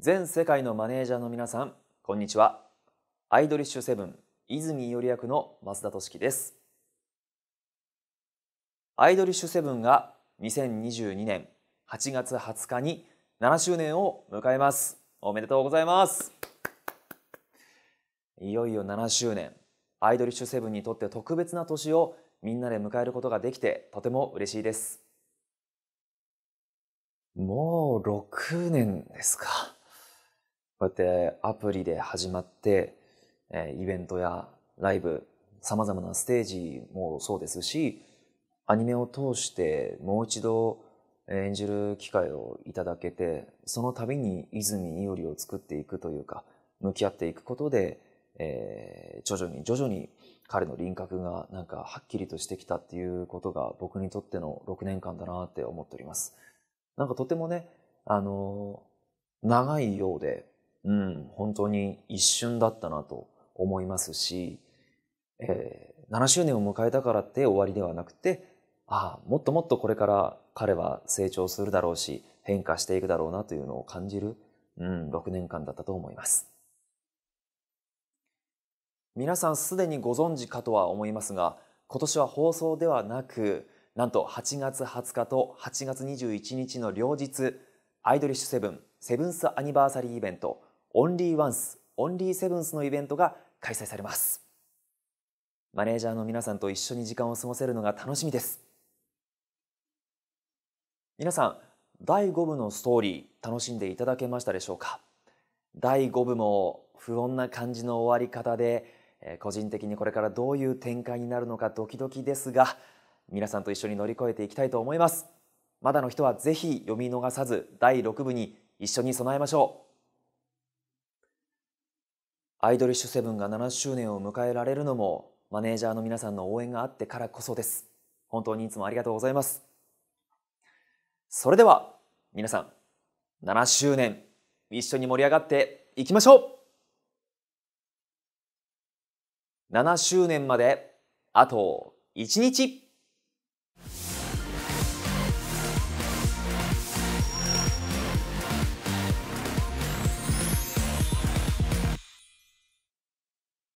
全世界のマネージャーの皆さんこんにちはアイドリッシュセブン泉より役の増田俊樹ですアイドリッシュセブンが2022年8月20日に7周年を迎えますおめでとうございますいよいよ7周年アイドリッシュセブンにとって特別な年をみんなで迎えることができてとても嬉しいですもう6年ですかこうやってアプリで始まって、えイベントやライブ、様々なステージもそうですし、アニメを通してもう一度演じる機会をいただけて、その度に泉伊織を作っていくというか、向き合っていくことで、えー、徐々に徐々に彼の輪郭がなんかはっきりとしてきたっていうことが僕にとっての6年間だなって思っております。なんかとてもね、あのー、長いようで、うん、本当に一瞬だったなと思いますし、えー、7周年を迎えたからって終わりではなくて、ああ、もっともっとこれから彼は成長するだろうし、変化していくだろうなというのを感じる、うん、6年間だったと思います。皆さんすでにご存知かとは思いますが、今年は放送ではなく、なんと8月20日と8月21日の両日、アイドリッシュセブン、セブンスアニバーサリーイベント、オンリーワンス、オンリーセブンスのイベントが開催されます。マネージャーの皆さんと一緒に時間を過ごせるのが楽しみです。皆さん、第5部のストーリー楽しんでいただけましたでしょうか第5部も不穏な感じの終わり方で、えー、個人的にこれからどういう展開になるのかドキドキですが皆さんと一緒に乗り越えていきたいと思いますまだの人はぜひ読み逃さず第6部に一緒に備えましょうアイドリッシュセブンが7周年を迎えられるのもマネージャーの皆さんの応援があってからこそです本当にいつもありがとうございますそれでは皆さん7周年一緒に盛り上がっていきましょう7周年まであと1日